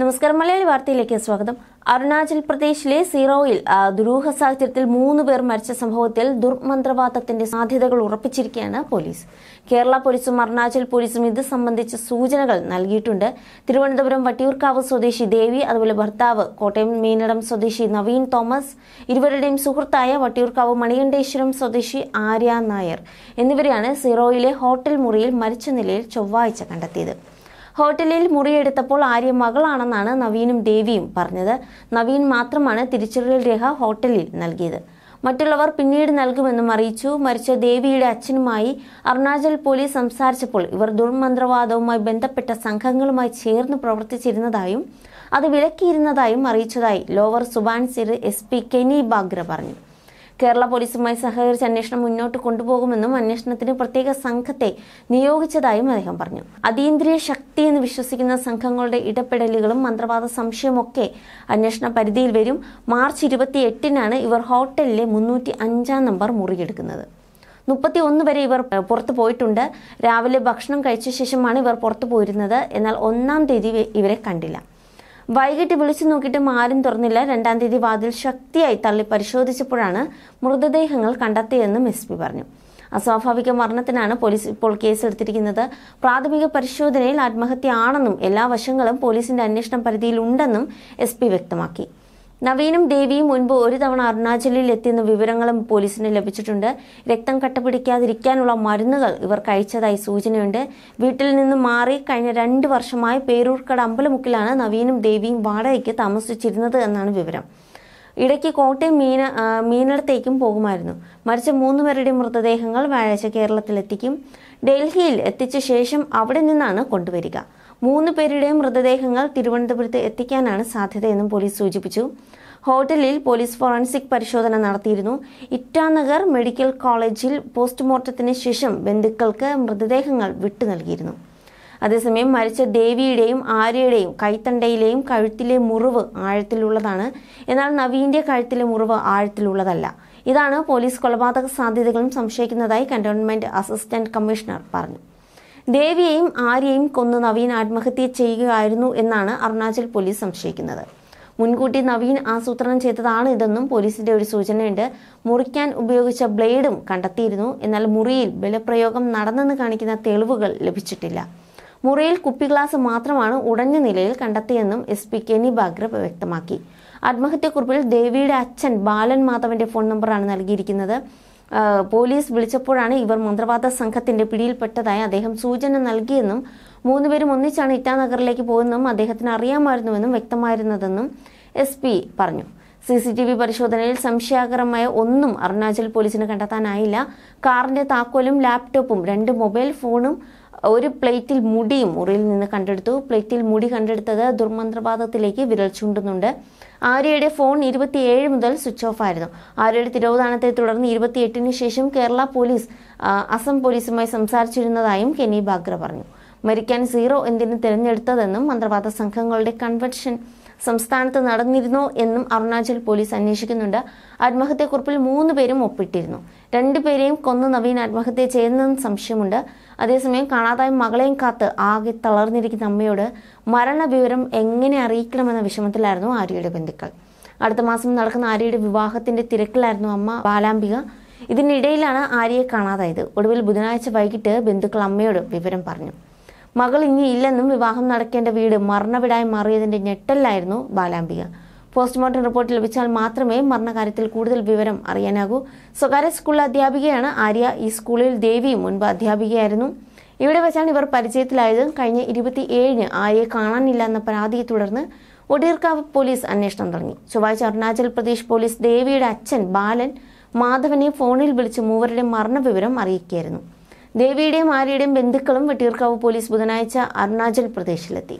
നമസ്കാരം മലയാളി വാർത്തയിലേക്ക് സ്വാഗതം അരുണാചൽ പ്രദേശിലെ സീറോയിൽ ദുരൂഹ സാഹചര്യത്തിൽ മൂന്ന് പേർ മരിച്ച സംഭവത്തിൽ ദുർമന്ത്രവാദത്തിന്റെ സാധ്യതകൾ ഉറപ്പിച്ചിരിക്കുകയാണ് പോലീസ് കേരള പോലീസും അരുണാചൽ പോലീസും ഇത് സംബന്ധിച്ച സൂചനകൾ നൽകിയിട്ടുണ്ട് തിരുവനന്തപുരം വട്ടിയൂർക്കാവ് സ്വദേശി ദേവി അതുപോലെ ഭർത്താവ് കോട്ടയം മീനടം സ്വദേശി നവീൻ തോമസ് ഇരുവരുടെയും സുഹൃത്തായ വട്ടിയൂർക്കാവ് മണികണ്ഠേശ്വരം സ്വദേശി ആര്യ നായർ എന്നിവരെയാണ് സീറോയിലെ ഹോട്ടൽ മുറിയിൽ മരിച്ച നിലയിൽ ചൊവ്വാഴ്ച കണ്ടെത്തിയത് ഹോട്ടലിൽ മുറിയെടുത്തപ്പോൾ ആര്യ മകളാണെന്നാണ് നവീനും ദേവിയും പറഞ്ഞത് നവീൻ മാത്രമാണ് തിരിച്ചറിയൽ രേഖ ഹോട്ടലിൽ നൽകിയത് മറ്റുള്ളവർ പിന്നീട് നൽകുമെന്നും അറിയിച്ചു മരിച്ച ദേവിയുടെ അച്ഛനുമായി അരുണാചൽ പോലീസ് സംസാരിച്ചപ്പോൾ ഇവർ ദുർമന്ത്രവാദവുമായി ബന്ധപ്പെട്ട സംഘങ്ങളുമായി ചേർന്ന് പ്രവർത്തിച്ചിരുന്നതായും അത് വിലക്കിയിരുന്നതായും അറിയിച്ചതായി ലോവർ സുബാൻസിർ സിർ എസ് പി കെനി ബാഗ്ര പറഞ്ഞു കേരള പോലീസുമായി സഹകരിച്ച് അന്വേഷണം മുന്നോട്ട് കൊണ്ടുപോകുമെന്നും അന്വേഷണത്തിന് പ്രത്യേക സംഘത്തെ നിയോഗിച്ചതായും അദ്ദേഹം പറഞ്ഞു അതീന്ദ്രിയ ശക്തി എന്ന് വിശ്വസിക്കുന്ന സംഘങ്ങളുടെ ഇടപെടലുകളും മന്ത്രവാദ സംശയമൊക്കെ അന്വേഷണ പരിധിയിൽ വരും മാർച്ച് ഇരുപത്തി എട്ടിനാണ് ഇവർ ഹോട്ടലിലെ മുന്നൂറ്റി അഞ്ചാം നമ്പർ മുറിയെടുക്കുന്നത് മുപ്പത്തി ഒന്ന് വരെ ഇവർ പുറത്തു പോയിട്ടുണ്ട് രാവിലെ ഭക്ഷണം കഴിച്ച ശേഷമാണ് ഇവർ പുറത്തു പോയിരുന്നത് എന്നാൽ ഒന്നാം തീയതി ഇവരെ കണ്ടില്ല വൈകിട്ട് വിളിച്ചു നോക്കിയിട്ടും ആരും തുറന്നില്ല രണ്ടാം തീയതി വാതിൽ ശക്തിയായി തള്ളി പരിശോധിച്ചപ്പോഴാണ് മൃതദേഹങ്ങൾ കണ്ടെത്തിയതെന്നും എസ് പി പറഞ്ഞു അസ്വാഭാവിക മരണത്തിനാണ് പോലീസ് ഇപ്പോൾ കേസെടുത്തിരിക്കുന്നത് പ്രാഥമിക പരിശോധനയിൽ ആത്മഹത്യ ആണെന്നും എല്ലാ വശങ്ങളും പോലീസിന്റെ അന്വേഷണ പരിധിയിലുണ്ടെന്നും എസ് പി വ്യക്തമാക്കി നവീനും ദേവിയും മുൻപ് ഒരു തവണ അരുണാചലിൽ എത്തിയെന്ന വിവരങ്ങളും പോലീസിന് ലഭിച്ചിട്ടുണ്ട് രക്തം കട്ടപിടിക്കാതിരിക്കാനുള്ള മരുന്നുകൾ ഇവർ കഴിച്ചതായി സൂചനയുണ്ട് വീട്ടിൽ നിന്ന് മാറി കഴിഞ്ഞ രണ്ട് വർഷമായി പേരൂർക്കട അമ്പലമുക്കിലാണ് നവീനും ദേവിയും വാടകയ്ക്ക് താമസിച്ചിരുന്നത് എന്നാണ് വിവരം ഇടയ്ക്ക് കോട്ടയം മീന മീനടത്തേക്കും പോകുമായിരുന്നു മരിച്ച മൂന്നുപേരുടെ മൃതദേഹങ്ങൾ വ്യാഴാഴ്ച കേരളത്തിലെത്തിക്കും ഡൽഹിയിൽ എത്തിച്ച ശേഷം അവിടെ നിന്നാണ് കൊണ്ടുവരിക മൂന്ന് പേരുടെയും മൃതദേഹങ്ങൾ തിരുവനന്തപുരത്ത് എത്തിക്കാനാണ് സാധ്യതയെന്നും പോലീസ് സൂചിപ്പിച്ചു ഹോട്ടലിൽ പോലീസ് ഫോറൻസിക് പരിശോധന നടത്തിയിരുന്നു ഇറ്റാനഗർ മെഡിക്കൽ കോളേജിൽ പോസ്റ്റ്മോർട്ടത്തിന് ശേഷം ബന്ധുക്കൾക്ക് മൃതദേഹങ്ങൾ വിട്ടു നൽകിയിരുന്നു അതേസമയം മരിച്ച ദേവിയുടെയും ആര്യയുടെയും കൈത്തണ്ടയിലെയും കഴുത്തിലെ മുറിവ് ആഴത്തിലുള്ളതാണ് എന്നാൽ നവീന്റെ കഴുത്തിലെ മുറിവ് ആഴത്തിലുള്ളതല്ല ഇതാണ് പോലീസ് കൊലപാതക സാധ്യതകളും സംശയിക്കുന്നതായി കന്റോൺമെന്റ് അസിസ്റ്റന്റ് കമ്മീഷണർ പറഞ്ഞു ദേവിയെയും ആര്യയും കൊന്ന് നവീൻ ആത്മഹത്യ ചെയ്യുകയായിരുന്നു എന്നാണ് അരുണാചൽ പോലീസ് സംശയിക്കുന്നത് മുൻകൂട്ടി നവീൻ ആസൂത്രണം ചെയ്തതാണ് ഇതെന്നും പോലീസിന്റെ ഒരു സൂചനയുണ്ട് മുറിക്കാൻ ഉപയോഗിച്ച ബ്ലേഡും കണ്ടെത്തിയിരുന്നു എന്നാൽ മുറിയിൽ ബലപ്രയോഗം നടന്നെന്ന് കാണിക്കുന്ന തെളിവുകൾ ലഭിച്ചിട്ടില്ല മുറിയിൽ കുപ്പി ഗ്ലാസ് മാത്രമാണ് ഉടഞ്ഞ നിലയിൽ കണ്ടെത്തിയെന്നും എസ് പി കെനി ബാഗ്ര വ്യക്തമാക്കി ആത്മഹത്യക്കുറിപ്പിൽ ദേവിയുടെ അച്ഛൻ ബാലൻ മാധവന്റെ ഫോൺ നമ്പറാണ് നൽകിയിരിക്കുന്നത് പോലീസ് വിളിച്ചപ്പോഴാണ് ഇവർ മന്ത്രവാദ സംഘത്തിന്റെ പിടിയിൽപ്പെട്ടതായി അദ്ദേഹം സൂചന നൽകിയെന്നും മൂന്നുപേരും ഒന്നിച്ചാണ് ഇറ്റാനഗറിലേക്ക് പോകുന്നതും അദ്ദേഹത്തിന് അറിയാമായിരുന്നുവെന്നും വ്യക്തമായിരുന്നതെന്നും എസ് പി പറഞ്ഞു സി സി ടി വി പരിശോധനയിൽ സംശയാകരമായ ഒന്നും അരുണാചൽ പോലീസിന് കണ്ടെത്താനായില്ല കാറിന്റെ താക്കോലും ലാപ്ടോപ്പും രണ്ട് മൊബൈൽ ഫോണും ഒരു പ്ലേറ്റിൽ മുടി മുറിയിൽ നിന്ന് കണ്ടെടുത്തു പ്ലേറ്റിൽ മുടി കണ്ടെടുത്തത് ദുർമന്ത്രവാദത്തിലേക്ക് വിരൽ ചൂണ്ടുന്നുണ്ട് ആര്യയുടെ ഫോൺ ഇരുപത്തിയേഴ് മുതൽ സ്വിച്ച് ഓഫ് ആയിരുന്നു ആര്യയുടെ തിരോധാനത്തെ തുടർന്ന് ഇരുപത്തിയെട്ടിന് ശേഷം കേരള പോലീസ് അസം പോലീസുമായി സംസാരിച്ചിരുന്നതായും കെനി ബാഗ്ര പറഞ്ഞു മരിക്കാൻ സീറോ എന്തിനു തിരഞ്ഞെടുത്തതെന്നും മന്ത്രവാദ സംഘങ്ങളുടെ കൺവെൻഷൻ സംസ്ഥാനത്ത് നടന്നിരുന്നോ എന്നും അരുണാചൽ പോലീസ് അന്വേഷിക്കുന്നുണ്ട് ആത്മഹത്യക്കുറിപ്പിൽ മൂന്ന് പേരും ഒപ്പിട്ടിരുന്നു രണ്ടു പേരെയും കൊന്ന് നവീൻ ആത്മഹത്യ ചെയ്യുന്നതെന്ന് സംശയമുണ്ട് അതേസമയം കാണാതായ മകളെയും കാത്ത് ആകെ തളർന്നിരിക്കുന്ന അമ്മയോട് മരണവിവരം എങ്ങനെ അറിയിക്കണമെന്ന വിഷമത്തിലായിരുന്നു ആര്യയുടെ ബന്ധുക്കൾ അടുത്ത മാസം നടക്കുന്ന ആര്യയുടെ വിവാഹത്തിന്റെ തിരക്കിലായിരുന്നു അമ്മ ബാലാംബിക ഇതിനിടയിലാണ് ആര്യയെ കാണാതായത് ഒടുവിൽ ബുധനാഴ്ച വൈകിട്ട് ബന്ധുക്കൾ അമ്മയോട് വിവരം പറഞ്ഞു മകൾ ഇനി ഇല്ലെന്നും വിവാഹം നടക്കേണ്ട വീട് മരണവിടായി മാറിയതിന്റെ ഞെട്ടലിലായിരുന്നു ബാലാംബിക പോസ്റ്റ്മോർട്ടം റിപ്പോർട്ട് ലഭിച്ചാൽ മാത്രമേ മരണകാര്യത്തിൽ കൂടുതൽ വിവരം അറിയാനാകൂ സ്വകാര്യ സ്കൂൾ അധ്യാപികയാണ് ആര്യ ഈ സ്കൂളിൽ ദേവി മുൻപ് അധ്യാപികയായിരുന്നു ഇവിടെ വെച്ചാണ് ഇവർ പരിചയത്തിലായത് കഴിഞ്ഞ ഇരുപത്തി ഏഴിന് ആര്യയെ കാണാനില്ല എന്ന പരാതിയെ തുടർന്ന് ഒടീർക്കാവ് പോലീസ് അന്വേഷണം തുടങ്ങി ചൊവ്വാഴ്ച അരുണാചൽ പ്രദേശ് പോലീസ് ദേവിയുടെ അച്ഛൻ ബാലൻ മാധവനെ ഫോണിൽ വിളിച്ച് മൂവരുടെ മരണവിവരം അറിയിക്കുകയായിരുന്നു ദേവിയുടെയും ആര്യയുടെയും ബന്ധുക്കളും വെട്ടിയൂർക്കാവ് പോലീസ് ബുധനാഴ്ച അരുണാചൽ പ്രദേശിലെത്തി